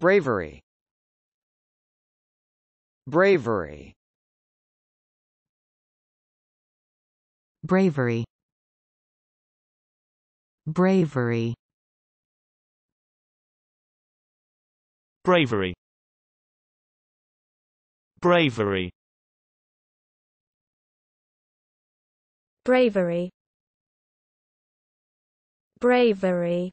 Bravery Bravery Bravery Bravery Bravery Bravery Bravery Bravery